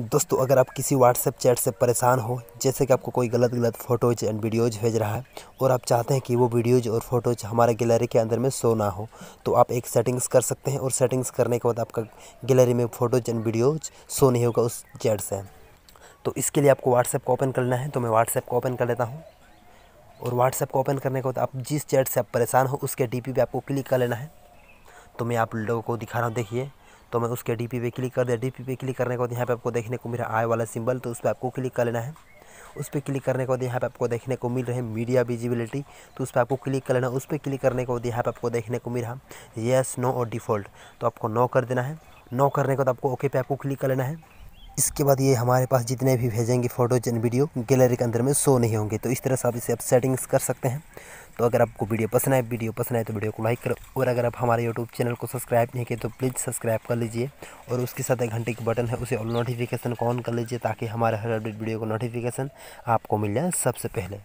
दोस्तों अगर आप किसी व्हाट्सएप चैट से परेशान हो जैसे कि आपको कोई गलत गलत फ़ोटोज एंड वीडियोज़ भेज रहा है और आप चाहते हैं कि वो वीडियोज़ और फोटोज हमारे गैलरी के अंदर में शो ना हो तो आप एक सेटिंग्स कर सकते हैं और सेटिंग्स करने के बाद आपका गैलरी में फ़ोटोज एंड वीडियोज़ शो नहीं होगा उस चैट से तो इसके लिए आपको व्हाट्सएप को ओपन करना है तो मैं व्हाट्सएप को ओपन कर लेता हूँ और व्हाट्सएप को ओपन करने के बाद आप जिस चैट से आप परेशान हो उसके डी पे आपको क्लिक कर लेना है तो मैं आप लोगों को दिखा रहा हूँ देखिए तो मैं उसके डी पे क्लिक कर दिया डी पे क्लिक करने के बाद यहाँ पर आपको देखने को मिल रहा वाला सिम्बल तो उस पर आपको क्लिक कर लेना है उस पर क्लिक करने के बाद यहाँ पे आपको देखने को मिल रहा है मीडिया विजिबिलिटी तो उस पर आपको क्लिक कर लेना उस पर क्लिक करने के बाद यहाँ पे आपको देखने को मिल रहा येस नो और डिफ़ॉल्ट तो आपको नो कर देना है नो करने के बाद आपको ओके पे आपको क्लिक कर लेना है इसके बाद ये हमारे पास जितने भी भेजेंगे फ़ोटोज एंड वीडियो गैलरी के अंदर में शो नहीं होंगे तो इस तरह से आप इसे आप सेटिंग्स कर सकते हैं तो अगर आपको वीडियो पसंद आए वीडियो पसंद आए तो वीडियो को लाइक करो और अगर आप हमारे यूट्यूब चैनल को सब्सक्राइब नहीं किए तो प्लीज़ सब्सक्राइब कर लीजिए और उसके साथ एक घंटे की बटन है उसे ऑल नोटिफिकेशन ऑन कर लीजिए ताकि हमारे हर अपडेट वीडियो का नोटिफिकेशन आपको मिल जाए सबसे पहले